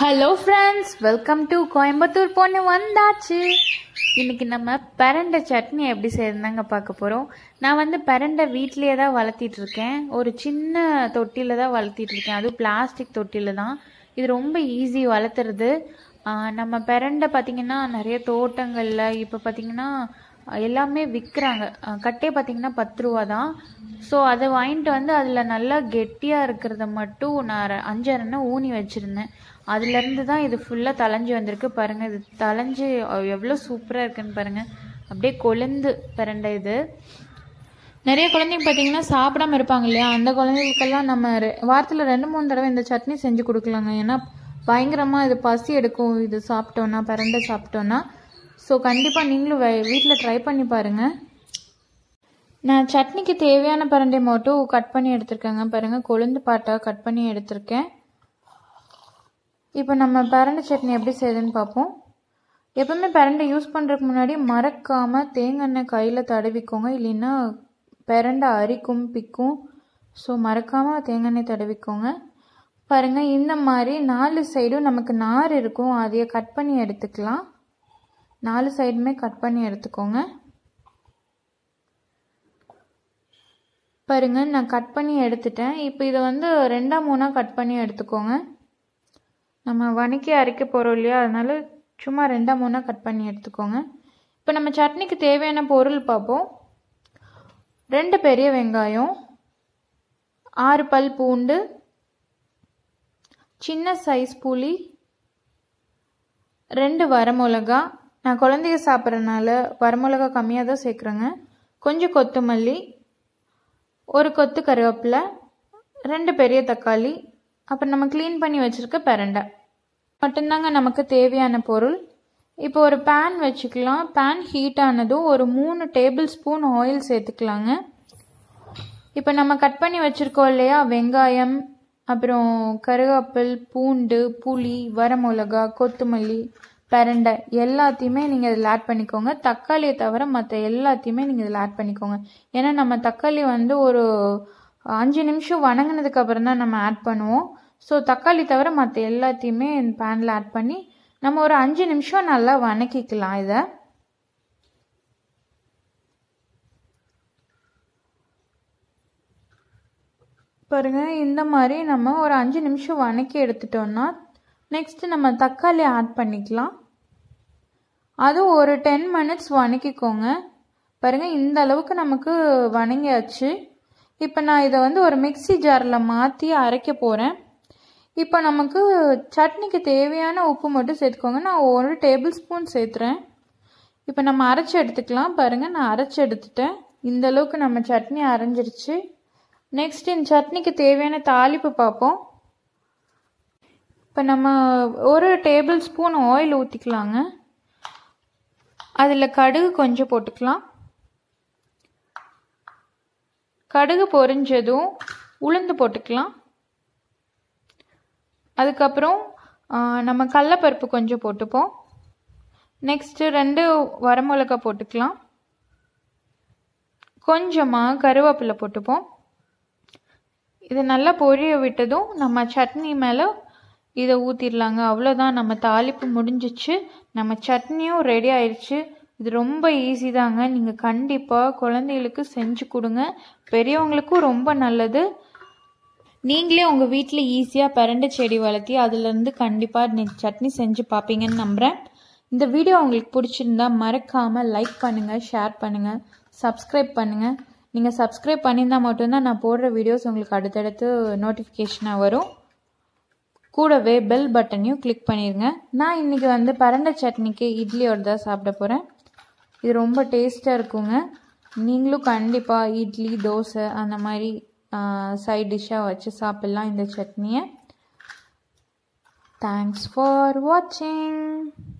hello friends welcome to Coimbatore பொண்ணு வந்தாச்சு இன்றைக்கி நம்ம பரண்ட சட்னி எப்படி செய்யறதாங்க பார்க்க போகிறோம் நான் வந்து பரண்டை வீட்லேயே தான் வளர்த்திட்டு இருக்கேன் ஒரு சின்ன தொட்டியில் தான் இருக்கேன் அதுவும் பிளாஸ்டிக் தொட்டியில் தான் இது ரொம்ப ஈஸி வளர்த்துறது நம்ம பரண்டை பார்த்திங்கன்னா நிறைய தோட்டங்களில் இப்போ பார்த்திங்கன்னா எல்லாமே விற்கிறாங்க கட்டே பார்த்திங்கன்னா பத்து ரூபா தான் ஸோ அதை வாங்கிட்டு வந்து அதில் நல்லா கெட்டியாக இருக்கிறத மட்டும் நான் அஞ்சு ஊனி வச்சுருந்தேன் அதுலேருந்து தான் இது ஃபுல்லாக தலைஞ்சி வந்திருக்கு பாருங்கள் இது தலைஞ்சு எவ்வளோ சூப்பராக இருக்குன்னு பாருங்கள் அப்படியே கொழுந்து பிறண்ட இது நிறைய குழந்தைங்க பார்த்தீங்கன்னா சாப்பிடாம இருப்பாங்க இல்லையா அந்த குழந்தைகளுக்கெல்லாம் நம்ம வாரத்தில் ரெண்டு மூணு தடவை இந்த சட்னி செஞ்சு கொடுக்கலாங்க ஏன்னா பயங்கரமாக இது பசி எடுக்கும் இது சாப்பிட்டோன்னா பரண்டை சாப்பிட்டோன்னா ஸோ கண்டிப்பாக நீங்களும் வீட்டில் ட்ரை பண்ணி பாருங்கள் நான் சட்னிக்கு தேவையான பரண்டை மட்டும் கட் பண்ணி எடுத்திருக்கேங்க பாருங்கள் கொழுந்து பாட்டாக கட் பண்ணி எடுத்திருக்கேன் இப்போ நம்ம பரண்டு சட்னி எப்படி செய்யுதுன்னு பார்ப்போம் எப்போவுமே பரண்டை யூஸ் பண்ணுறதுக்கு முன்னாடி மறக்காமல் தேங்காய் கையில் தடவிக்கோங்க இல்லைன்னா பரண்டை அரிக்கும் பிக்கும் ஸோ மறக்காமல் தேங்காய் தடவிக்கோங்க பாருங்கள் இந்த மாதிரி நாலு சைடும் நமக்கு நார் இருக்கும் அதையே கட் பண்ணி எடுத்துக்கலாம் நாலு சைடுமே கட் பண்ணி எடுத்துக்கோங்க பாருங்கள் நான் கட் பண்ணி எடுத்துட்டேன் இப்போ இதை வந்து ரெண்டாக மூணாக கட் பண்ணி எடுத்துக்கோங்க நம்ம வணக்கி அரைக்க போகிறோம் இல்லையா அதனால் சும்மா ரெண்டாக மூணாக கட் பண்ணி எடுத்துக்கோங்க இப்போ நம்ம சட்னிக்கு தேவையான பொருள் பார்ப்போம் ரெண்டு பெரிய வெங்காயம் ஆறு பல் பூண்டு சின்ன சைஸ் புளி ரெண்டு வரமிளகா நான் குழந்தைய சாப்பிட்றதுனால வரமிளகா கம்மியாக தான் சேர்க்குறேங்க கொஞ்சம் கொத்தமல்லி ஒரு கொத்து கருவேப்பில ரெண்டு பெரிய தக்காளி அப்புறம் நம்ம க்ளீன் பண்ணி வச்சுருக்க பெரண்டை மட்டும்தாங்க நமக்கு தேவையான பொருள் இப்போ ஒரு பேன் வச்சுக்கலாம் பேன் ஹீட் ஆனதும் ஒரு மூணு டேபிள் ஸ்பூன் ஆயில் சேர்த்துக்கலாங்க இப்போ நம்ம கட் பண்ணி வச்சுருக்கோம் இல்லையா வெங்காயம் அப்புறம் கருவேப்பில் பூண்டு புளி வரமிளகா கொத்தமல்லி பெரண்டை எல்லாத்தையுமே நீங்கள் இதில் ஆட் பண்ணிக்கோங்க தக்காளியை தவிர மற்ற எல்லாத்தையுமே நீங்கள் இதில் ஆட் பண்ணிக்கோங்க ஏன்னா நம்ம தக்காளி வந்து ஒரு அஞ்சு நிமிஷம் வணங்கினதுக்கு அப்புறம் தான் நம்ம ஆட் பண்ணுவோம் ஸோ தக்காளி தவிர மற்ற எல்லாத்தையுமே இந்த பேனில் ஆட் பண்ணி நம்ம ஒரு அஞ்சு நிமிஷம் நல்லா வணக்கிக்கலாம் இதை பாருங்கள் இந்த மாதிரி நம்ம ஒரு அஞ்சு நிமிஷம் வணக்கி எடுத்துட்டோம்னா நெக்ஸ்ட்டு நம்ம தக்காளி ஆட் பண்ணிக்கலாம் அது ஒரு டென் மினிட்ஸ் வணக்கிக்கோங்க பாருங்கள் இந்த அளவுக்கு நமக்கு வணங்கியாச்சு இப்போ நான் இதை வந்து ஒரு மிக்சி ஜாரில் மாற்றி அரைக்க போகிறேன் இப்போ நமக்கு சட்னிக்கு தேவையான உப்பு மட்டும் சேர்த்துக்கோங்க நான் ஒரு டேபிள் ஸ்பூன் சேர்த்துறேன் இப்போ நம்ம அரைச்சி எடுத்துக்கலாம் பாருங்கள் நான் அரைச்சி எடுத்துட்டேன் இந்தளவுக்கு நம்ம சட்னி அரைஞ்சிருச்சு நெக்ஸ்ட் இந்த சட்னிக்கு தேவையான தாளிப்பு பார்ப்போம் இப்போ நம்ம ஒரு டேபிள் ஸ்பூன் ஆயில் ஊற்றிக்கலாங்க அதில் கடுகு கொஞ்சம் போட்டுக்கலாம் கடுகு பொரிஞ்சதும் உளுந்து போட்டுக்கலாம் அதுக்கப்புறம் நம்ம கடலப்பருப்பு கொஞ்சம் போட்டுப்போம் நெக்ஸ்ட்டு ரெண்டு வரமிளகா போட்டுக்கலாம் கொஞ்சமாக கருவேப்பிலை போட்டுப்போம் இது நல்லா பொரிய விட்டதும் நம்ம சட்னி மேலே இதை ஊற்றிடலாங்க அவ்வளோதான் நம்ம தாளிப்பு முடிஞ்சிச்சு நம்ம சட்னியும் ரெடி ஆயிடுச்சு இது ரொம்ப ஈஸி தாங்க நீங்கள் கண்டிப்பாக குழந்தைகளுக்கு செஞ்சு கொடுங்க பெரியவங்களுக்கும் ரொம்ப நல்லது நீங்களே உங்கள் வீட்டில் ஈஸியாக பரண்ட செடி வளர்த்தி அதுலேருந்து கண்டிப்பாக நீ சட்னி செஞ்சு பார்ப்பீங்கன்னு நம்புகிறேன் இந்த வீடியோ உங்களுக்கு பிடிச்சிருந்தா மறக்காமல் லைக் பண்ணுங்கள் ஷேர் பண்ணுங்கள் சப்ஸ்கிரைப் பண்ணுங்கள் நீங்கள் சப்ஸ்கிரைப் பண்ணியிருந்தால் மட்டும்தான் நான் போடுற வீடியோஸ் உங்களுக்கு அடுத்தடுத்து நோட்டிஃபிகேஷனாக வரும் கூடவே பெல் பட்டனையும் கிளிக் பண்ணிடுங்க நான் இன்றைக்கி வந்து பரண்ட சட்னிக்கு இட்லியோடு தான் சாப்பிட போகிறேன் இது ரொம்ப டேஸ்ட்டாக இருக்குங்க நீங்களும் கண்டிப்பாக இட்லி தோசை அந்த மாதிரி சைட் டிஷ்ஷாக வச்சு சாப்பிட்லாம் இந்த சட்னியை தேங்க்ஸ் ஃபார் வாட்சிங்